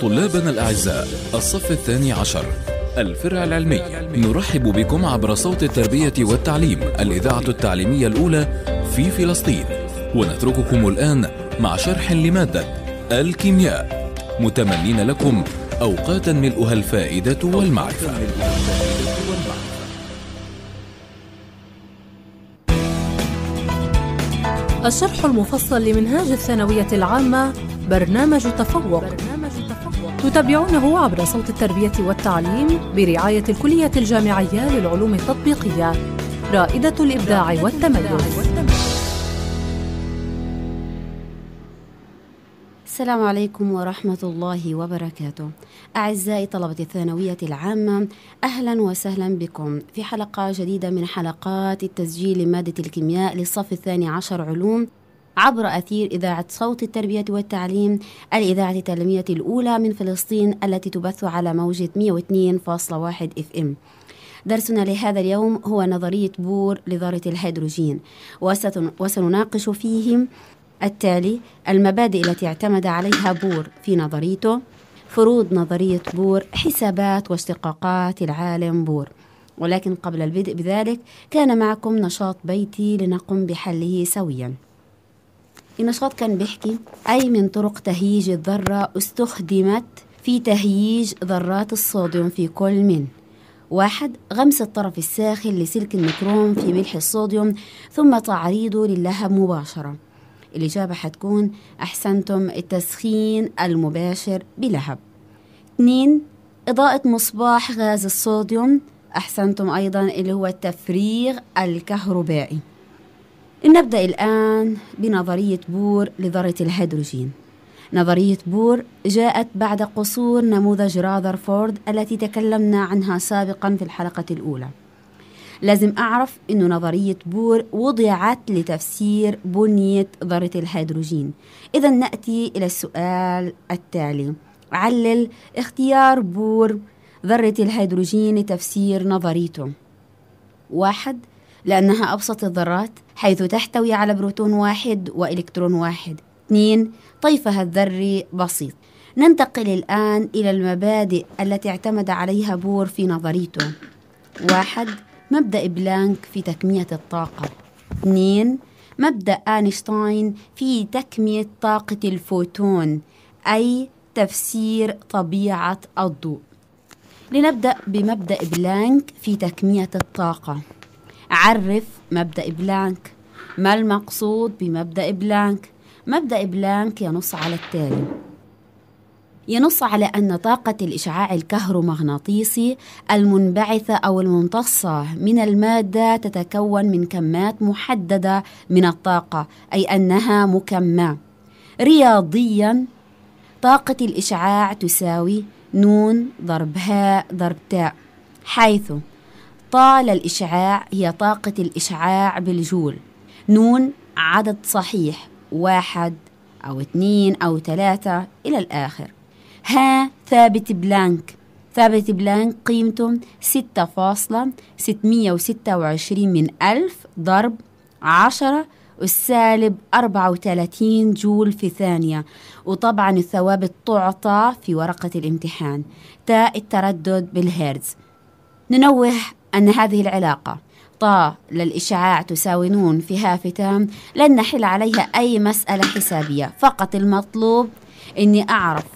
طلابنا الأعزاء الصف الثاني عشر الفرع العلمي نرحب بكم عبر صوت التربية والتعليم الإذاعة التعليمية الأولى في فلسطين ونترككم الآن مع شرح لمادة الكيمياء متمنين لكم أوقاتا ملؤها الفائدة والمعرفة الشرح المفصل لمنهاج الثانوية العامة برنامج تفوق تتابعونه عبر صوت التربية والتعليم برعاية الكلية الجامعية للعلوم التطبيقية رائدة الإبداع والتميز السلام عليكم ورحمة الله وبركاته أعزائي طلبة الثانوية العامة أهلا وسهلا بكم في حلقة جديدة من حلقات التسجيل لمادة الكيمياء للصف الثاني عشر علوم عبر أثير إذاعة صوت التربية والتعليم الإذاعة التعليمية الأولى من فلسطين التي تبث على موجة 102.1 اف ام. درسنا لهذا اليوم هو نظرية بور لذرة الهيدروجين وسنناقش فيه التالي المبادئ التي اعتمد عليها بور في نظريته فروض نظرية بور حسابات واشتقاقات العالم بور ولكن قبل البدء بذلك كان معكم نشاط بيتي لنقم بحله سوياً النشاط كان بيحكي أي من طرق تهيج الذرة استخدمت في تهييج ذرات الصوديوم في كل من واحد غمس الطرف الساخن لسلك النكرون في ملح الصوديوم ثم تعريضه للهب مباشرة الإجابة حتكون أحسنتم التسخين المباشر بلهب اثنين إضاءة مصباح غاز الصوديوم أحسنتم أيضا اللي هو التفريغ الكهربائي لنبدأ الآن بنظرية بور لذرة الهيدروجين نظرية بور جاءت بعد قصور نموذج راذرفورد التي تكلمنا عنها سابقا في الحلقة الأولى لازم أعرف أن نظرية بور وضعت لتفسير بنية ذرة الهيدروجين إذا نأتي إلى السؤال التالي علل اختيار بور ذرة الهيدروجين لتفسير نظريته واحد لأنها أبسط الذرات حيث تحتوي على بروتون واحد وإلكترون واحد اثنين طيفها الذري بسيط ننتقل الآن إلى المبادئ التي اعتمد عليها بور في نظريته واحد مبدأ بلانك في تكمية الطاقة اثنين مبدأ أينشتاين في تكمية طاقة الفوتون أي تفسير طبيعة الضوء لنبدأ بمبدأ بلانك في تكمية الطاقة عرف مبدأ بلانك ما المقصود بمبدأ بلانك مبدأ بلانك ينص على التالي ينص على أن طاقة الإشعاع الكهرومغناطيسي المنبعثة أو الممتصة من المادة تتكون من كمات محددة من الطاقة أي أنها مكمة رياضيا طاقة الإشعاع تساوي نون ضرب هاء ضرب تاء حيث طال الإشعاع هي طاقة الإشعاع بالجول نون عدد صحيح واحد أو اثنين أو ثلاثة إلى الآخر ها ثابت بلانك ثابت بلانك قيمته 6.626 من ألف ضرب 10 السالب 34 جول في ثانية وطبعا الثوابت تعطى في ورقة الامتحان تاء التردد بالهيرتز ننوه أن هذه العلاقة طا للإشعاع تساوي نون في هافتة لن نحل عليها أي مسألة حسابية فقط المطلوب أني أعرف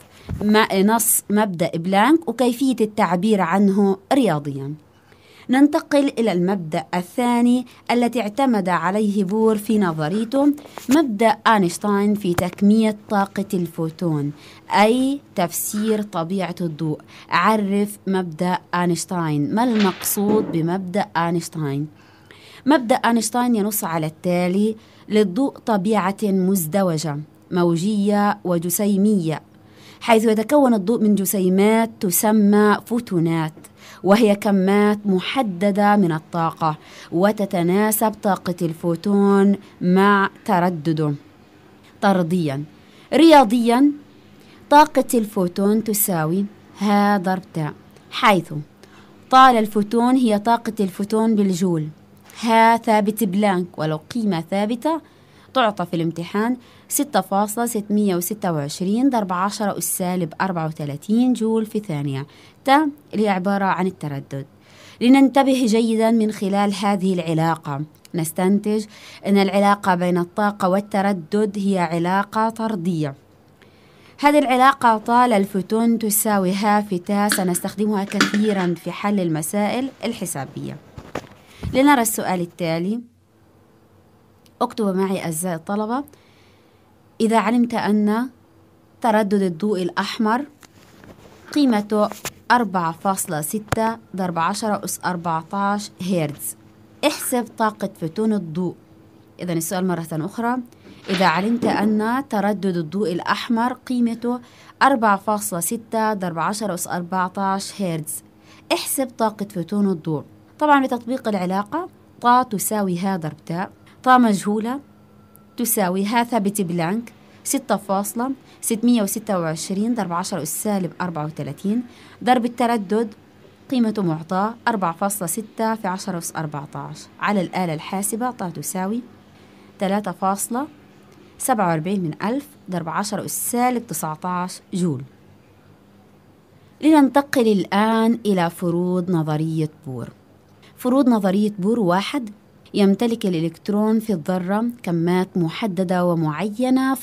ما نص مبدأ بلانك وكيفية التعبير عنه رياضياً ننتقل إلى المبدأ الثاني التي اعتمد عليه بور في نظريته مبدأ أينشتاين في تكمية طاقة الفوتون أي تفسير طبيعة الضوء عرف مبدأ أينشتاين ما المقصود بمبدأ أينشتاين؟ مبدأ أينشتاين ينص على التالي للضوء طبيعة مزدوجة موجية وجسيمية حيث يتكون الضوء من جسيمات تسمى فوتونات وهي كمات محددة من الطاقة وتتناسب طاقة الفوتون مع تردده طرديا رياضيا طاقة الفوتون تساوي ها ضرب تاء حيث طال الفوتون هي طاقة الفوتون بالجول ها ثابت بلانك ولو قيمة ثابتة تعطى في الامتحان 6.626 ضرب 10 أس سالب 34 جول في ثانية اللي عبارة عن التردد لننتبه جيدا من خلال هذه العلاقة نستنتج أن العلاقة بين الطاقة والتردد هي علاقة طردية هذه العلاقة طال الفوتون تساوي هافتة سنستخدمها كثيرا في حل المسائل الحسابية لنرى السؤال التالي اكتبوا معي أعزائي الطلبة إذا علمت أن تردد الضوء الأحمر قيمته 4.6 ضرب 10 أس 14 هيرتز احسب طاقة فوتون الضوء إذا السؤال مرة أخرى إذا علمت أن تردد الضوء الأحمر قيمته 4.6 ضرب 10 أس 14 هيرتز احسب طاقة فوتون الضوء طبعا بتطبيق العلاقة طا تساوي ها ضرب تاء طا مجهولة تساوي ثابت بلانك 6.626 ضرب 10 أس سالب 34 ضرب التردد قيمة معطاة 4.6 في 10 أس 14 على الآلة الحاسبة تساوي 3.47 من ألف ضرب 10 أس سالب 19 جول لننتقل الآن إلى فروض نظرية بور فروض نظرية بور واحد يمتلك الإلكترون في الذرة كمات محددة ومعينة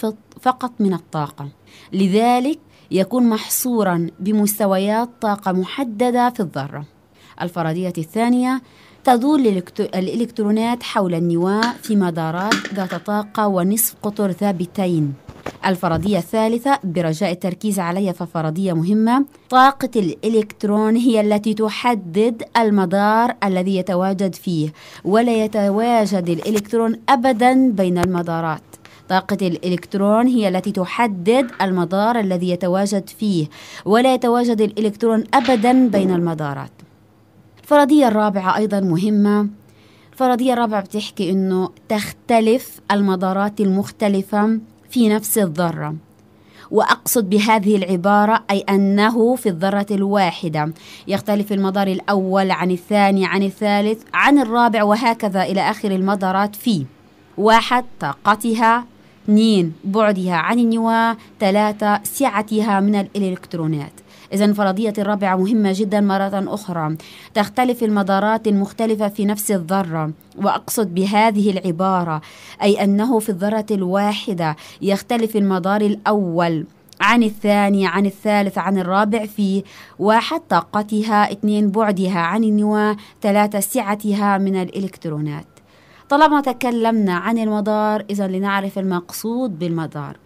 فقط من الطاقة لذلك يكون محصورا بمستويات طاقة محددة في الذرة الفرضية الثانية تدور الإلكترونات حول النواة في مدارات ذات طاقة ونصف قطر ثابتين الفرضية الثالثة برجاء التركيز عليها ففرضية مهمة طاقة الإلكترون هي التي تحدد المدار الذي يتواجد فيه ولا يتواجد الإلكترون أبدا بين المدارات طاقة الإلكترون هي التي تحدد المدار الذي يتواجد فيه ولا يتواجد الإلكترون أبدا بين المدارات الفرضية الرابعة أيضا مهمة الفرضية الرابعة بتحكي أنه تختلف المدارات المختلفة في نفس الذرة وأقصد بهذه العبارة أي أنه في الذرة الواحدة يختلف المدار الأول عن الثاني عن الثالث عن الرابع وهكذا إلى آخر المدارات في واحد طاقتها اثنين بعدها عن النواة ثلاثة سعتها من الإلكترونات إذا فرضية الرابعة مهمة جدا مرة أخرى تختلف المدارات المختلفة في نفس الذرة وأقصد بهذه العبارة أي أنه في الذرة الواحدة يختلف المدار الأول عن الثاني عن الثالث عن الرابع في واحد طاقتها اثنين بعدها عن النواة ثلاثة سعتها من الإلكترونات طالما تكلمنا عن المدار إذا لنعرف المقصود بالمدار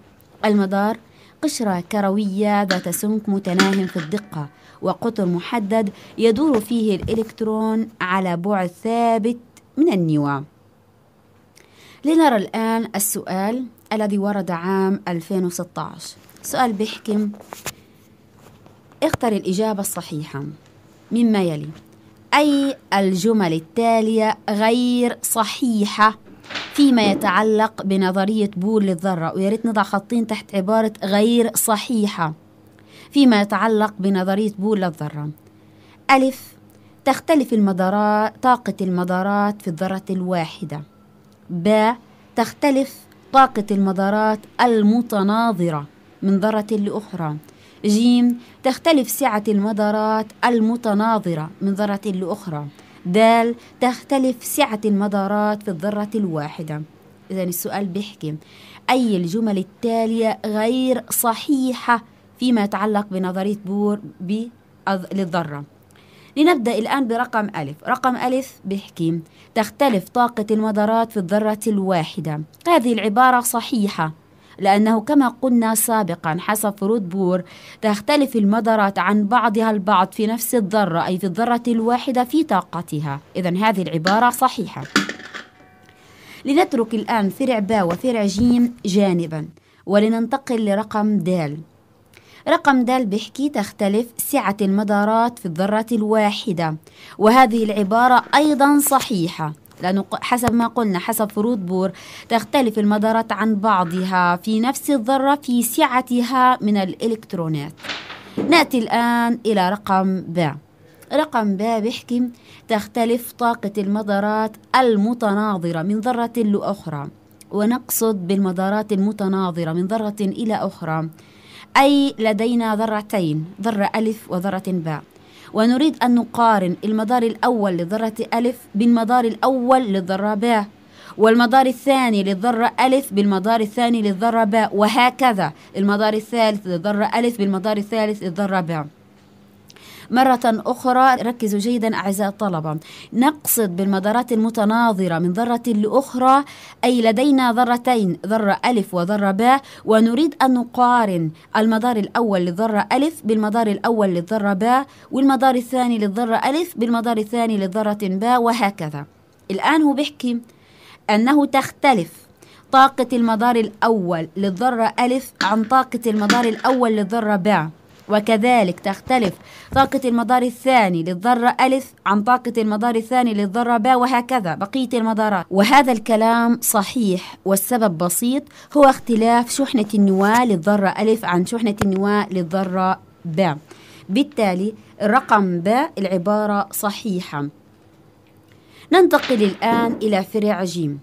المدار قشرة كروية ذات سمك متناهم في الدقة وقطر محدد يدور فيه الإلكترون على بعد ثابت من النواة لنرى الآن السؤال الذي ورد عام 2016 سؤال بيحكم اختر الإجابة الصحيحة مما يلي أي الجمل التالية غير صحيحة فيما يتعلق بنظرية بول للذرة ويا ريت نضع خطين تحت عبارة غير صحيحة فيما يتعلق بنظرية بول للذرة ألف تختلف المدارات طاقة المدارات في الذرة الواحدة ب تختلف طاقة المدارات المتناظرة من ذرة لأخرى ج تختلف سعة المدارات المتناظرة من ذرة لأخرى د تختلف سعة المدارات في الذرة الواحدة إذا السؤال بيحكي أي الجمل التالية غير صحيحة فيما يتعلق بنظرية بور للذرة لنبدأ الآن برقم ألف رقم ألف بيحكي تختلف طاقة المدارات في الذرة الواحدة هذه العبارة صحيحة لأنه كما قلنا سابقا حسب فروت بور تختلف المدارات عن بعضها البعض في نفس الذرة أي في الذرة الواحدة في طاقتها إذا هذه العبارة صحيحة لنترك الآن فرع با وفرع جيم جانبا ولننتقل لرقم د رقم د بيحكي تختلف سعة المدارات في الذرة الواحدة وهذه العبارة أيضا صحيحة لأنه حسب ما قلنا حسب فروض بور تختلف المدارات عن بعضها في نفس الذرة في سعتها من الإلكترونات نأتي الآن إلى رقم ب رقم ب بيحكي تختلف طاقة المدارات المتناظرة من ذرة لأخرى ونقصد بالمدارات المتناظرة من ذرة إلى أخرى أي لدينا ذرتين ذرة ألف وذرة باء ونريد أن نقارن المدار الأول لذرة ألف بالمدار الأول للذرة باء والمدار الثاني للذرة ألف بالمدار الثاني للذرة باء وهكذا المدار الثالث للذرة ألف بالمدار الثالث للذرة باء مرة أخرى ركزوا جيدا أعزائي الطلبة نقصد بالمدارات المتناظرة من ذرة لأخرى أي لدينا ذرتين ذرة ألف وذرة باء ونريد أن نقارن المدار الأول للذرة ألف بالمدار الأول للذرة باء والمدار الثاني للذرة ألف بالمدار الثاني للذرة باء وهكذا الآن هو بيحكي أنه تختلف طاقة المدار الأول للذرة ألف عن طاقة المدار الأول للذرة باء وكذلك تختلف طاقة المدار الثاني للذرة ألف عن طاقة المدار الثاني للذرة باء وهكذا بقية المدارات وهذا الكلام صحيح والسبب بسيط هو اختلاف شحنة النواة للذرة ألف عن شحنة النواة للذرة باء بالتالي رقم باء العبارة صحيحة ننتقل الآن إلى فرع جيم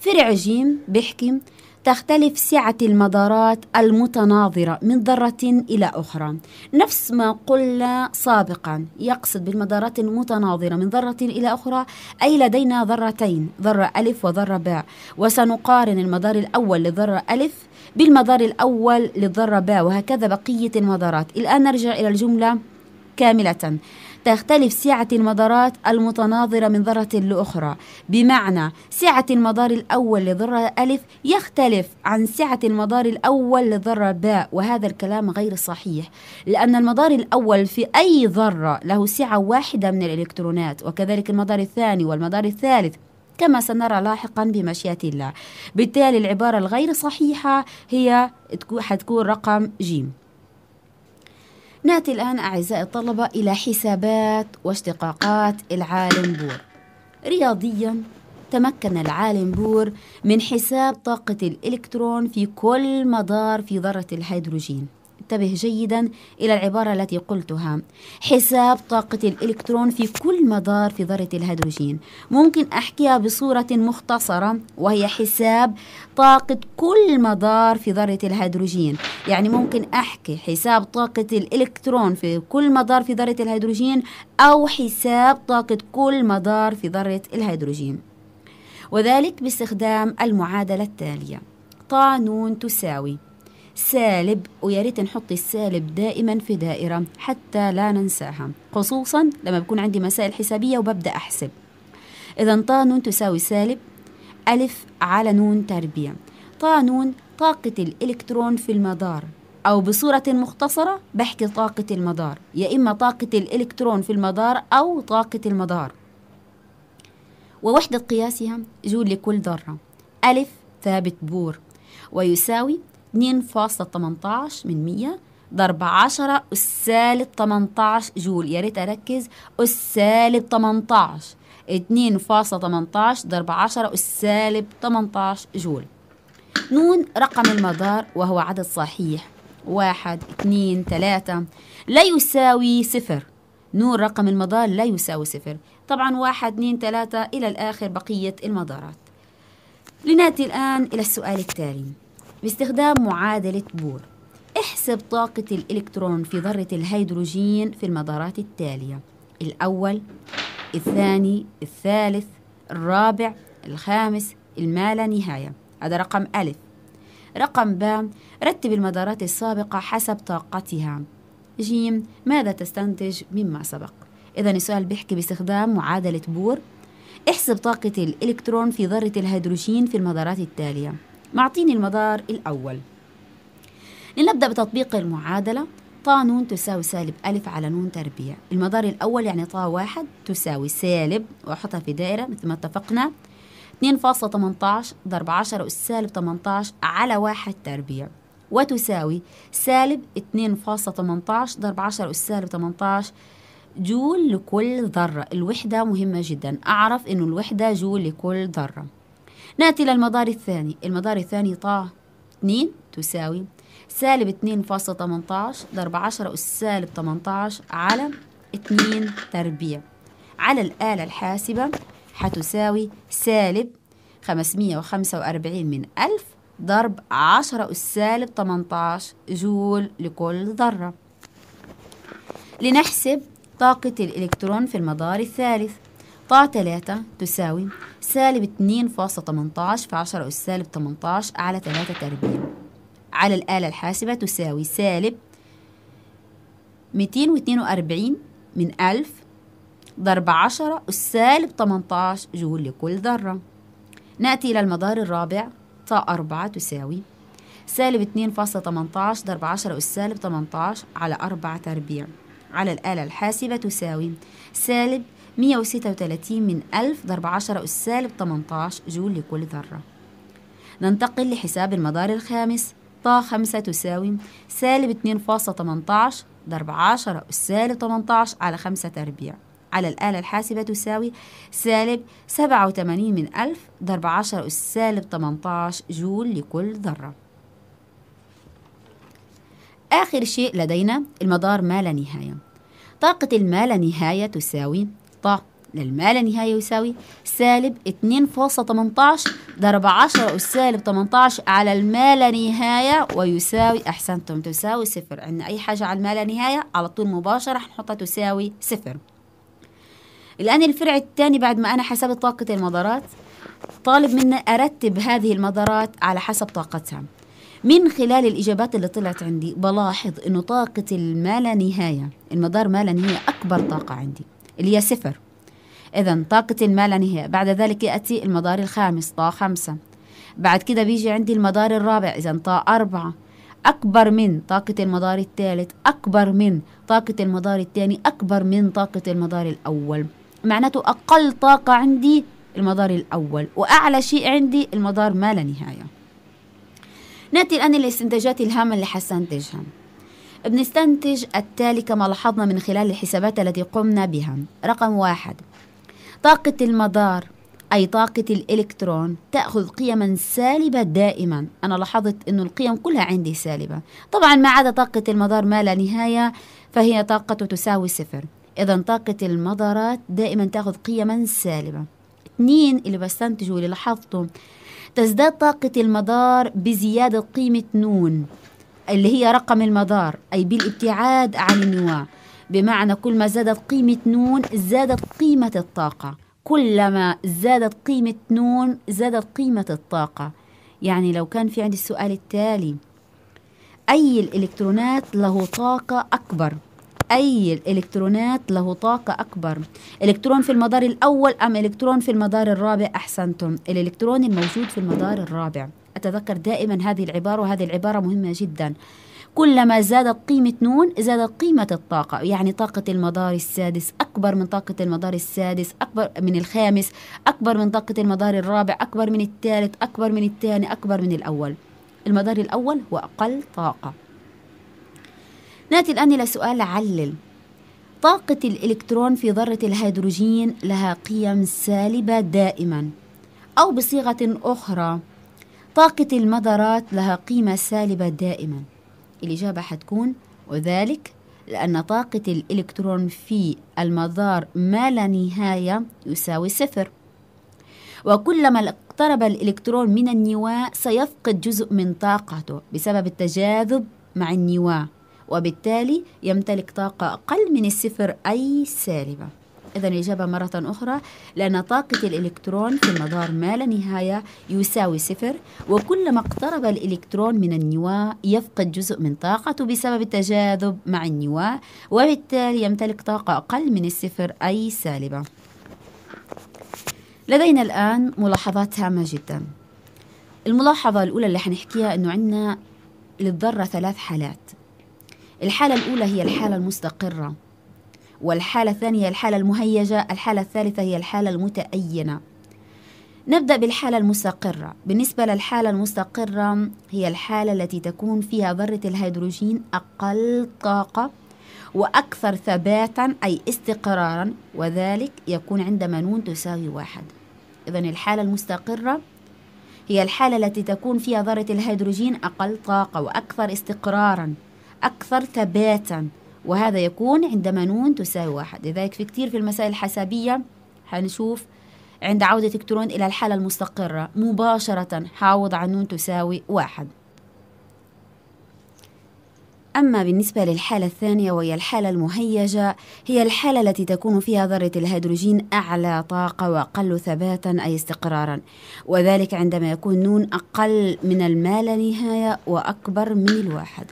فرع جيم بيحكي تختلف سعة المدارات المتناظرة من ذرة إلى أخرى نفس ما قلنا سابقا يقصد بالمدارات المتناظرة من ذرة إلى أخرى أي لدينا ذرتين ذرة ألف وذرة باء وسنقارن المدار الأول للذرة ألف بالمدار الأول للذرة باء وهكذا بقية المدارات الآن نرجع إلى الجملة كاملة تختلف سعة المدارات المتناظرة من ذرة لأخرى بمعنى سعة المدار الأول لذرة ألف يختلف عن سعة المدار الأول لذرة باء وهذا الكلام غير صحيح لأن المدار الأول في أي ذرة له سعة واحدة من الإلكترونات وكذلك المدار الثاني والمدار الثالث كما سنرى لاحقا بمشيئة الله بالتالي العبارة الغير صحيحة هي حتكون رقم جيم ناتي الآن أعزائي الطلبة إلى حسابات واشتقاقات العالم بور رياضيا تمكن العالم بور من حساب طاقة الإلكترون في كل مدار في ذرة الهيدروجين انتبه جيدا إلى العبارة التي قلتها حساب طاقة الإلكترون في كل مدار في ذرة الهيدروجين ممكن أحكيها بصورة مختصرة وهي حساب طاقة كل مدار في ذرة الهيدروجين يعني ممكن أحكي حساب طاقة الإلكترون في كل مدار في ذرة الهيدروجين أو حساب طاقة كل مدار في ذرة الهيدروجين وذلك باستخدام المعادلة التالية طا نون تساوي سالب ويا ريت نحط السالب دائما في دائرة حتى لا ننساها خصوصا لما بكون عندي مسائل حسابية وببدأ أحسب إذا طا نون تساوي سالب ألف على نون تربيع طا نون طاقة الإلكترون في المدار أو بصورة مختصرة بحكي طاقة المدار يا إما طاقة الإلكترون في المدار أو طاقة المدار ووحدة قياسها جول لكل ذرة ألف ثابت بور ويساوي 2.18 من 100 ضرب 10 أس سالب 18 جول يا ريت أركز أس سالب 18 2.18 ضرب 10 أس سالب 18 جول نون رقم المدار وهو عدد صحيح واحد اثنين ثلاثة لا يساوي صفر نون رقم المدار لا يساوي صفر طبعا واحد اثنين ثلاثة إلى الآخر بقية المدارات لنأتي الآن إلى السؤال التالي باستخدام معادلة بور احسب طاقة الإلكترون في ذرة الهيدروجين في المدارات التالية الأول الثاني الثالث الرابع الخامس ما لا نهاية هذا رقم ألف رقم ب رتب المدارات السابقة حسب طاقتها جيم ماذا تستنتج مما سبق إذا السؤال بيحكي باستخدام معادلة بور احسب طاقة الإلكترون في ذرة الهيدروجين في المدارات التالية معطيني المدار الأول لنبدأ بتطبيق المعادلة طا نون تساوي سالب ألف على نون تربيع المدار الأول يعني طا واحد تساوي سالب وأحطها في دائرة مثل ما اتفقنا 2.18 ضرب 10 أس سالب 18 على واحد تربيع وتساوي سالب 2.18 ضرب 10 أس سالب 18 جول لكل ذرة الوحدة مهمة جدا أعرف أن الوحدة جول لكل ذرة نأتي للمدار الثاني المدار الثاني طا 2 تساوي سالب 2.18 ضرب 10 أس سالب 18 على 2 تربيع على الآلة الحاسبة هتساوي سالب 545 من 1000 ضرب 10 أس سالب 18 جول لكل ذرة لنحسب طاقة الإلكترون في المدار الثالث طا 3 تساوي سالب 2.18 في 10 أس سالب 18 على 3 تربيع على الآلة الحاسبة تساوي سالب 242 من 1000 ضرب 10 أس سالب 18 جول لكل ذرة نأتي إلى المدار الرابع طا 4 تساوي سالب 2.18 ضرب 10 أس سالب 18 على 4 تربيع على الآلة الحاسبة تساوي سالب 136 من 1000 ضرب 10 أس سالب 18 جول لكل ذرة ننتقل لحساب المدار الخامس طا 5 تساوي سالب 2.18 ضرب 10 أس سالب 18 على 5 تربيع على الآلة الحاسبة تساوي سالب 87 من 1000 ضرب 10 أس سالب 18 جول لكل ذرة آخر شيء لدينا المدار ما لا نهاية طاقة الما نهاية تساوي نقطة للما لا نهاية يساوي سالب 2.18 ضرب 10 أس سالب 18 على الما لا نهاية ويساوي أحسنتم تساوي صفر عندنا أي حاجة على الما لا نهاية على طول مباشرة حنحطها تساوي صفر الآن الفرع الثاني بعد ما أنا حسبت طاقة المدارات طالب منا أرتب هذه المدارات على حسب طاقتها من خلال الإجابات اللي طلعت عندي بلاحظ إنه طاقة الما لا نهاية المدار ما لا نهاية أكبر طاقة عندي اللي هي صفر إذا طاقة الما لا يعني نهاية بعد ذلك يأتي المدار الخامس طا خمسة بعد كده بيجي عندي المدار الرابع إذا طا أربعة أكبر من طاقة المدار الثالث أكبر من طاقة المدار الثاني أكبر من طاقة المدار الأول معناته أقل طاقة عندي المدار الأول وأعلى شيء عندي المدار ما لا نهاية نأتي الآن للاستنتاجات الهامة اللي حستنتجها بنستنتج التالي كما لاحظنا من خلال الحسابات التي قمنا بها رقم واحد طاقة المدار أي طاقة الإلكترون تأخذ قيما سالبة دائما أنا لاحظت أن القيم كلها عندي سالبة طبعا ما عدا طاقة المدار ما لا نهاية فهي طاقة تساوي صفر إذا طاقة المدارات دائما تأخذ قيما سالبة اثنين اللي بستنتجه واللي لاحظته تزداد طاقة المدار بزيادة قيمة نون اللي هي رقم المدار أي بالابتعاد عن النواة بمعنى كل ما زادت قيمة نون زادت قيمة الطاقة كلما زادت قيمة نون زادت قيمة الطاقة يعني لو كان في عندي السؤال التالي أي الإلكترونات له طاقة أكبر أي الإلكترونات له طاقة أكبر إلكترون في المدار الأول أم إلكترون في المدار الرابع أحسنتم الإلكترون الموجود في المدار الرابع أتذكر دائما هذه العبارة وهذه العبارة مهمة جدا كلما زادت قيمة نون زادت قيمة الطاقة يعني طاقة المدار السادس أكبر من طاقة المدار السادس أكبر من الخامس أكبر من طاقة المدار الرابع أكبر من الثالث أكبر من الثاني أكبر من الأول المدار الأول هو أقل طاقة نأتي الآن إلى سؤال علل طاقة الإلكترون في ذرة الهيدروجين لها قيم سالبة دائما أو بصيغة أخرى طاقة المدارات لها قيمة سالبة دائما الإجابة حتكون وذلك لأن طاقة الإلكترون في المدار ما لا نهاية يساوي صفر وكلما اقترب الإلكترون من النواة سيفقد جزء من طاقته بسبب التجاذب مع النواة وبالتالي يمتلك طاقة أقل من الصفر أي سالبة إذا الإجابة مرة أخرى لأن طاقة الإلكترون في المدار ما لا نهاية يساوي صفر وكلما اقترب الإلكترون من النواة يفقد جزء من طاقته بسبب التجاذب مع النواة وبالتالي يمتلك طاقة أقل من الصفر أي سالبة لدينا الآن ملاحظات هامة جدا الملاحظة الأولى اللي حنحكيها أنه عندنا للذرة ثلاث حالات الحالة الأولى هي الحالة المستقرة والحالة الثانية الحالة المهيجة الحالة الثالثة هي الحالة المتأينة نبدأ بالحالة المستقرة بالنسبة للحالة المستقرة هي الحالة التي تكون فيها ذرة الهيدروجين أقل طاقة وأكثر ثباتا أي استقرارا وذلك يكون عندما نون تساوي واحد إذا الحالة المستقرة هي الحالة التي تكون فيها ذرة الهيدروجين أقل طاقة وأكثر استقرارا أكثر ثباتا وهذا يكون عندما نون تساوي واحد لذلك في كتير في المسائل الحسابية هنشوف عند عودة إلكترون إلى الحالة المستقرة مباشرة حاوض عن نون تساوي واحد أما بالنسبة للحالة الثانية وهي الحالة المهيجة هي الحالة التي تكون فيها ذرة الهيدروجين أعلى طاقة وأقل ثباتا أي استقرارا وذلك عندما يكون نون أقل من المال نهاية وأكبر من الواحد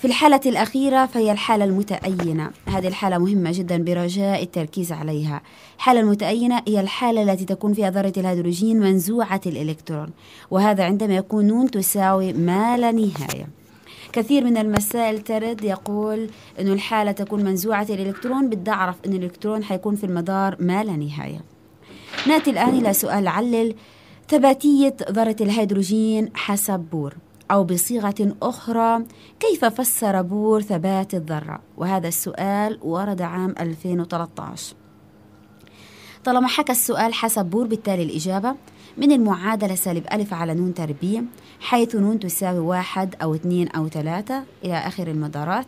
في الحالة الأخيرة فهي الحالة المتأينة هذه الحالة مهمة جدا برجاء التركيز عليها الحالة المتأينة هي الحالة التي تكون فيها ذرة الهيدروجين منزوعة الإلكترون وهذا عندما يكون نون تساوي ما لا نهاية كثير من المسائل ترد يقول أن الحالة تكون منزوعة الإلكترون بدي أعرف أن الإلكترون حيكون في المدار ما لا نهاية نأتي الآن إلى سؤال علل ثباتية ذرة الهيدروجين حسب بور أو بصيغة أخرى كيف فسر بور ثبات الذرة؟ وهذا السؤال ورد عام 2013 طالما حكى السؤال حسب بور بالتالي الإجابة من المعادلة سالب ألف على نون تربية حيث نون تساوي واحد أو اثنين أو ثلاثة إلى آخر المدارات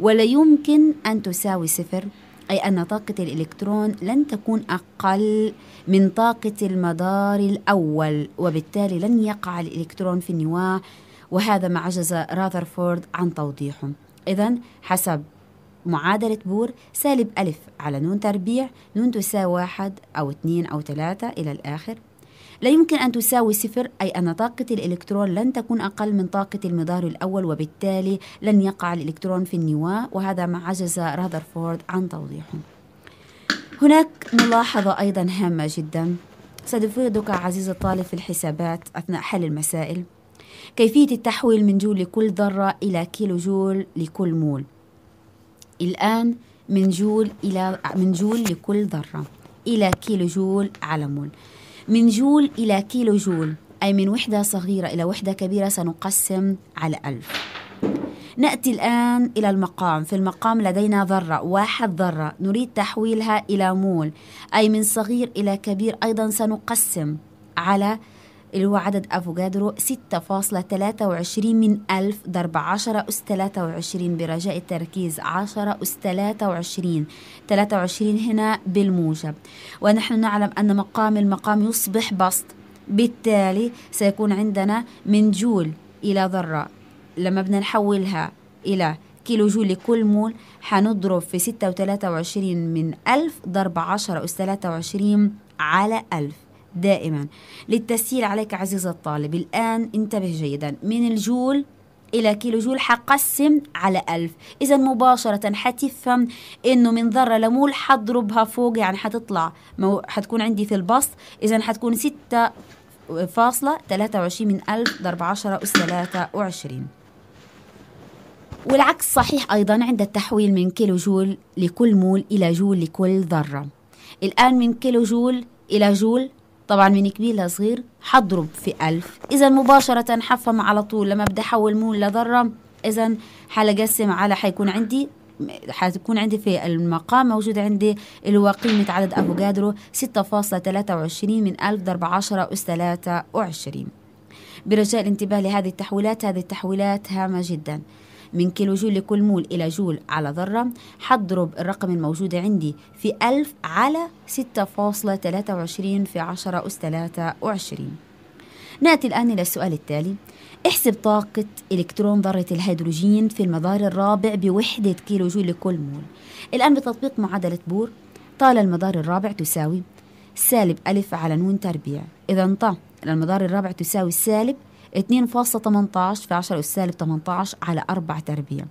ولا يمكن أن تساوي صفر أي أن طاقة الإلكترون لن تكون أقل من طاقة المدار الأول وبالتالي لن يقع الإلكترون في النواة وهذا ما عجز راذرفورد عن توضيحه إذا حسب معادلة بور سالب ألف على نون تربيع نون تساوي واحد أو اثنين أو ثلاثة إلى الآخر لا يمكن أن تساوي صفر أي أن طاقة الإلكترون لن تكون أقل من طاقة المدار الأول وبالتالي لن يقع الإلكترون في النواة وهذا ما عجز راذرفورد عن توضيحه هناك ملاحظة أيضا هامة جدا ستفيدك عزيزي الطالب في الحسابات أثناء حل المسائل كيفية التحويل من جول لكل ذرة إلى كيلو جول لكل مول الآن من جول إلى من جول لكل ذرة إلى كيلو جول على مول من جول إلى كيلو جول أي من وحدة صغيرة إلى وحدة كبيرة سنقسم على ألف نأتي الآن إلى المقام في المقام لدينا ذرة واحد ذرة نريد تحويلها إلى مول أي من صغير إلى كبير أيضا سنقسم على اللي هو عدد افوكادرو 6.23 من 1000 ضرب 10 أس 23 برجاء التركيز 10 أس 23 23 هنا بالموجب ونحن نعلم أن مقام المقام يصبح بسط بالتالي سيكون عندنا من جول إلى ذرة لما بدنا نحولها إلى كيلو جول لكل مول حنضرب في 6.23 من ألف ضرب 10 أس 23 على ألف دائما للتسهيل عليك عزيز الطالب الآن انتبه جيدا من الجول إلى كيلو جول حقسم على ألف إذا مباشرة حتفهم إنه من ذرة لمول حضربها فوق يعني حتطلع مو حتكون عندي في البسط إذا حتكون ستة فاصلة وعشرين من ألف ضرب 10 أس 23 والعكس صحيح أيضا عند التحويل من كيلو جول لكل مول إلى جول لكل ذرة الآن من كيلو جول إلى جول طبعا من كبير لصغير حضرب في ألف إذا مباشرة حفهم على طول لما بدي أحول مول لذرة إذا حلقسم على حيكون عندي حتكون عندي في المقام موجود عندي اللي هو قيمة عدد أفوكادرو 6.23 من 1000 ضرب 10 أس 23 برجاء الانتباه لهذه التحويلات هذه التحويلات هامة جدا من كيلو جول لكل مول إلى جول على ذرة حضرب الرقم الموجود عندي في 1000 على 6.23 في 10 أس 23 نأتي الآن إلى السؤال التالي احسب طاقة إلكترون ذرة الهيدروجين في المدار الرابع بوحدة كيلو جول لكل مول الآن بتطبيق معادلة بور طال المدار الرابع تساوي سالب ألف على نون تربيع إذا طا المدار الرابع تساوي سالب 2.18 في 10 أس سالب 18 على 4 تربيع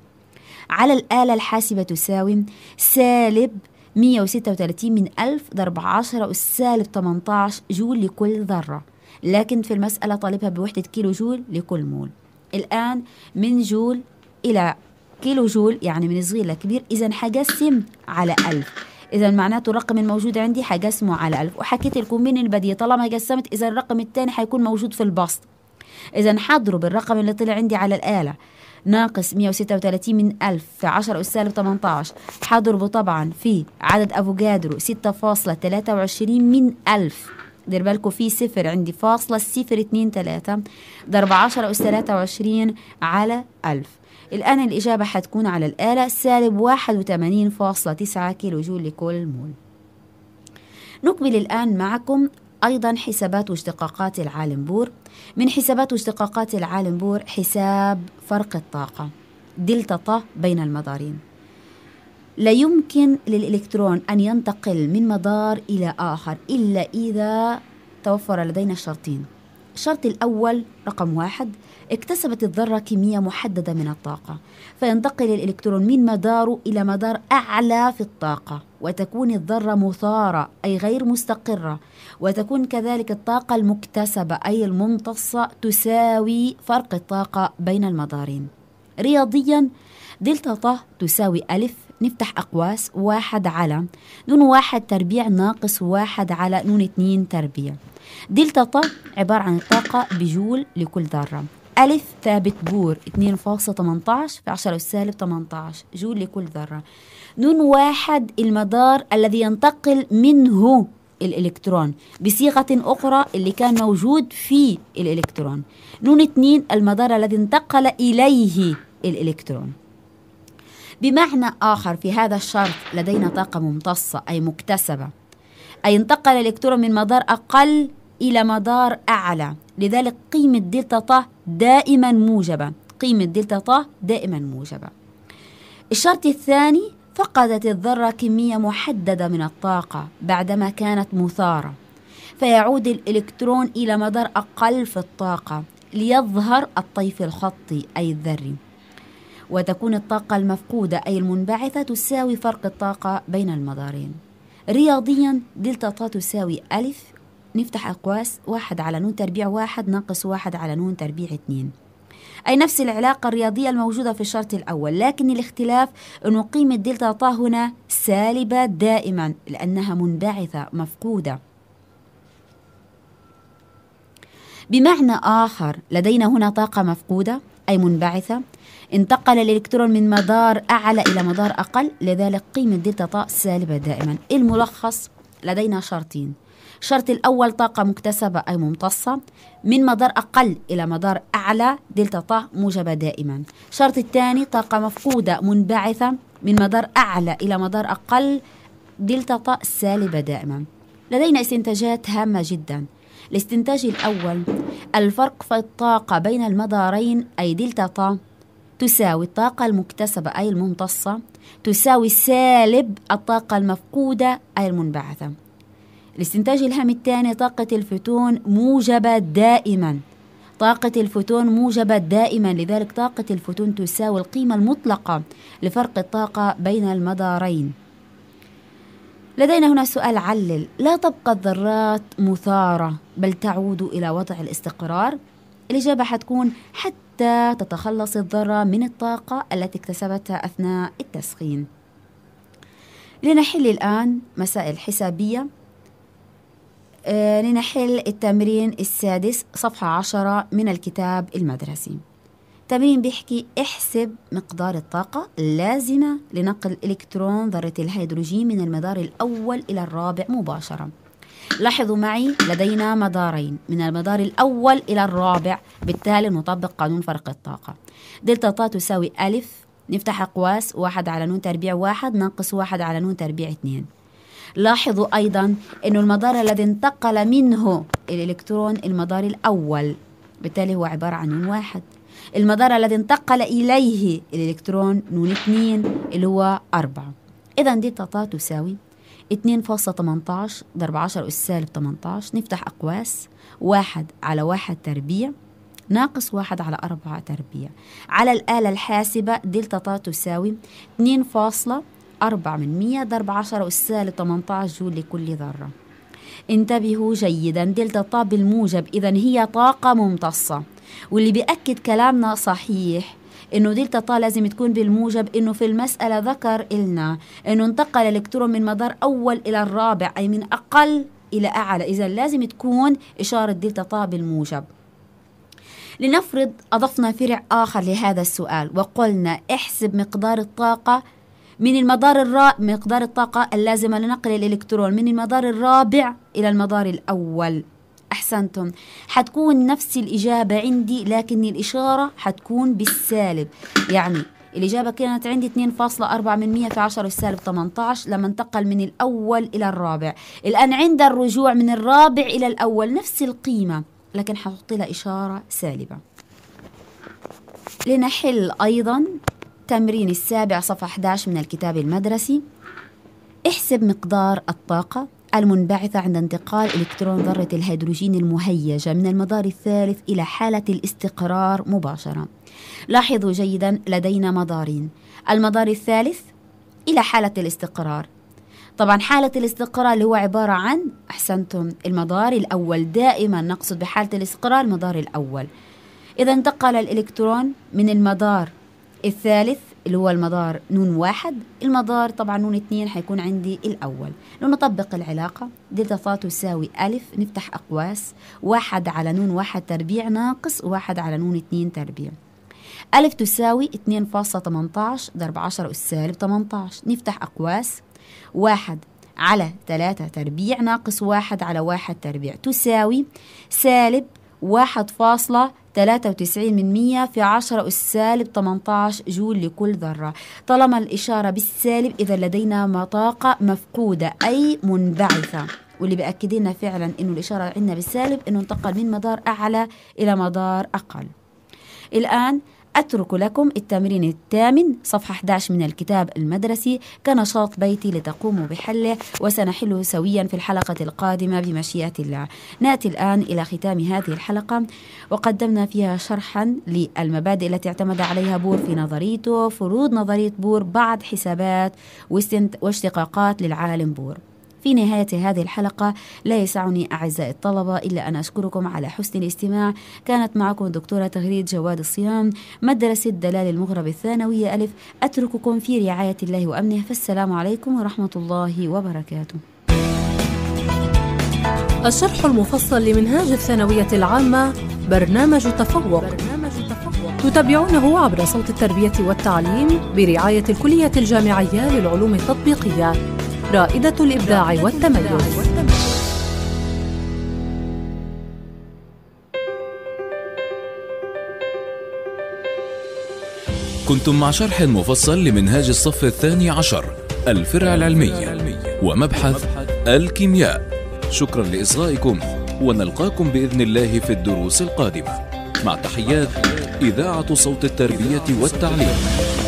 على الآلة الحاسبة تساوي سالب 136 من 1000 ضرب 10 أس سالب 18 جول لكل ذرة لكن في المسألة طالبها بوحدة كيلو جول لكل مول الآن من جول إلى كيلو جول يعني من صغير لكبير إذا حقسم على 1000 إذا معناته الرقم الموجود عندي حقسمه على 1000 وحكيت لكم من البديهي طالما قسمت إذا الرقم الثاني حيكون موجود في البسط إذا حضروا بالرقم اللي طلع عندي على الآلة ناقص 136 من 1000 في 10 أس سالب 18 حضروا طبعا في عدد أفوكادرو 6.23 من 1000 دير بالكم في صفر عندي فاصلة صفر اتنين تلاتة ضرب عشرة أس 23 على 1000 الآن الإجابة حتكون على الآلة سالب واحد وتمانين فاصلة تسعة كيلو جول لكل مول نكمل الآن معكم أيضا حسابات واشتقاقات العالم بور من حسابات واشتقاقات العالم بور حساب فرق الطاقة دلتا طا بين المدارين لا يمكن للإلكترون أن ينتقل من مدار إلى آخر إلا إذا توفر لدينا شرطين الشرط الأول رقم واحد اكتسبت الذرة كمية محددة من الطاقة فينتقل الإلكترون من مداره إلى مدار أعلى في الطاقة وتكون الذرة مثارة أي غير مستقرة وتكون كذلك الطاقة المكتسبة أي الممتصة تساوي فرق الطاقة بين المدارين رياضيا دلتا ط تساوي ألف نفتح أقواس واحد على نون واحد تربيع ناقص واحد على نون اثنين تربيع دلتا ط عبارة عن الطاقة بجول لكل ذرة ألف ثابت بور 2.18 في 10 سالب 18 جول لكل ذرة نون واحد المدار الذي ينتقل منه الإلكترون بصيغة أخرى اللي كان موجود في الإلكترون نون اثنين المدار الذي انتقل إليه الإلكترون بمعنى آخر في هذا الشرط لدينا طاقة ممتصة أي مكتسبة أي انتقل الإلكترون من مدار أقل إلى مدار أعلى لذلك قيمة دلتا ط دائما موجبة قيمة دلتا ط دائما موجبة الشرط الثاني فقدت الذرة كمية محددة من الطاقة بعدما كانت مثارة فيعود الإلكترون إلى مدار أقل في الطاقة ليظهر الطيف الخطي أي الذري وتكون الطاقة المفقودة أي المنبعثة تساوي فرق الطاقة بين المدارين رياضيا دلتا طا تساوي ألف نفتح أقواس واحد على نون تربيع واحد ناقص واحد على نون تربيع اتنين أي نفس العلاقة الرياضية الموجودة في الشرط الأول لكن الاختلاف أن قيمة دلتا طا هنا سالبة دائما لأنها منبعثة مفقودة بمعنى آخر لدينا هنا طاقة مفقودة أي منبعثة انتقل الإلكترون من مدار أعلى إلى مدار أقل لذلك قيمة دلتا طا سالبة دائما الملخص لدينا شرطين الشرط الأول طاقة مكتسبة أي ممتصة من مدار أقل إلى مدار أعلى دلتا طا موجبة دائما الشرط الثاني طاقة مفقودة منبعثة من مدار أعلى إلى مدار أقل دلتا طا سالبة دائما لدينا استنتاجات هامة جدا الاستنتاج الأول الفرق في الطاقة بين المدارين أي دلتا طا تساوي الطاقة المكتسبة أي الممتصة تساوي سالب الطاقة المفقودة أي المنبعثة الاستنتاج الهام الثاني طاقة الفوتون موجبة دائما طاقة الفوتون موجبة دائما لذلك طاقة الفوتون تساوي القيمة المطلقة لفرق الطاقة بين المدارين لدينا هنا سؤال علل لا تبقى الذرات مثارة بل تعود إلى وضع الاستقرار الإجابة حتكون حتى تتخلص الذرة من الطاقة التي اكتسبتها أثناء التسخين لنحل الآن مسائل حسابية آه، لنحل التمرين السادس صفحة عشرة من الكتاب المدرسي تمرين بيحكي احسب مقدار الطاقة اللازمة لنقل إلكترون ذرة الهيدروجين من المدار الأول إلى الرابع مباشرة لاحظوا معي لدينا مدارين من المدار الأول إلى الرابع بالتالي نطبق قانون فرق الطاقة دلتا طا تساوي ألف نفتح أقواس واحد على نون تربيع واحد ناقص واحد على نون تربيع اتنين لاحظوا أيضا أن المدار الذي انتقل منه الإلكترون المدار الأول بالتالي هو عبارة عن نون واحد المدار الذي انتقل إليه الإلكترون نون اثنين اللي هو أربعة إذا دي تاتا تساوي 2.18 ضرب 10 أس سالب 18 نفتح أقواس واحد على واحد تربيع ناقص واحد على أربعة تربيع على الآلة الحاسبة دلتا تساوي 2.18 4 من 100 ضرب عشرة ل 18 جول لكل ذرة انتبهوا جيدا دلتا الطا بالموجب إذا هي طاقة ممتصة واللي بيأكد كلامنا صحيح انه دلتا طا لازم تكون بالموجب انه في المساله ذكر النا انه انتقل الالكترون من مدار اول الى الرابع اي من اقل الى اعلى اذا لازم تكون اشاره دلتا طا بالموجب لنفرض اضفنا فرع اخر لهذا السؤال وقلنا احسب مقدار الطاقه من المدار الرابع مقدار الطاقة اللازمة لنقل الإلكترون من المدار الرابع إلى المدار الأول أحسنتم حتكون نفس الإجابة عندي لكن الإشارة حتكون بالسالب يعني الإجابة كانت عندي 2.4 من 100 في 10 السالب 18 لما انتقل من الأول إلى الرابع الآن عند الرجوع من الرابع إلى الأول نفس القيمة لكن ححط لها إشارة سالبة لنحل أيضا التمرين السابع صفحة 11 من الكتاب المدرسي احسب مقدار الطاقة المنبعثة عند انتقال إلكترون ذرة الهيدروجين المهيجة من المدار الثالث إلى حالة الاستقرار مباشرة لاحظوا جيدا لدينا مدارين المدار الثالث إلى حالة الاستقرار طبعا حالة الاستقرار اللي هو عبارة عن أحسنتم المدار الأول دائما نقصد بحالة الاستقرار المدار الأول إذا انتقل الإلكترون من المدار الثالث اللي هو المدار نون واحد المدار طبعا نون اتنين هيكون عندي الأول لو نطبق العلاقة دلتا فا تساوي ألف نفتح أقواس واحد على نون واحد تربيع ناقص واحد على نون اتنين تربيع ألف تساوي تمنتاش ضرب عشرة أس سالب تمنتاش نفتح أقواس واحد على ثلاثة تربيع ناقص واحد على واحد تربيع تساوي سالب واحد فاصلة 93 من 100 في 10 أس سالب 18 جول لكل ذرة طالما الإشارة بالسالب إذا لدينا طاقة مفقودة أي منبعثة واللي بأكد لنا فعلا إنه الإشارة عندنا بالسالب إنه انتقل من مدار أعلى إلى مدار أقل الآن أترك لكم التمرين الثامن صفحة 11 من الكتاب المدرسي كنشاط بيتي لتقوموا بحله وسنحله سويا في الحلقة القادمة بمشيئة الله نأتي الآن إلى ختام هذه الحلقة وقدمنا فيها شرحا للمبادئ التي اعتمد عليها بور في نظريته فروض نظرية بور بعض حسابات واشتقاقات للعالم بور في نهاية هذه الحلقة لا يسعني أعزائي الطلبة إلا أن أشكركم على حسن الاستماع كانت معكم دكتورة تغريد جواد الصيام مدرسة دلال المغرب الثانوية ألف أترككم في رعاية الله وأمنه فالسلام عليكم ورحمة الله وبركاته الشرح المفصل لمنهاج الثانوية العامة برنامج تفوق, برنامج تتابعونه عبر صوت التربية والتعليم برعاية الكلية الجامعية للعلوم التطبيقية رائدة الإبداع والتميز كنتم مع شرح مفصل لمنهاج الصف الثاني عشر الفرع العلمي ومبحث الكيمياء شكرا لإصغائكم ونلقاكم بإذن الله في الدروس القادمة مع تحيات إذاعة صوت التربية والتعليم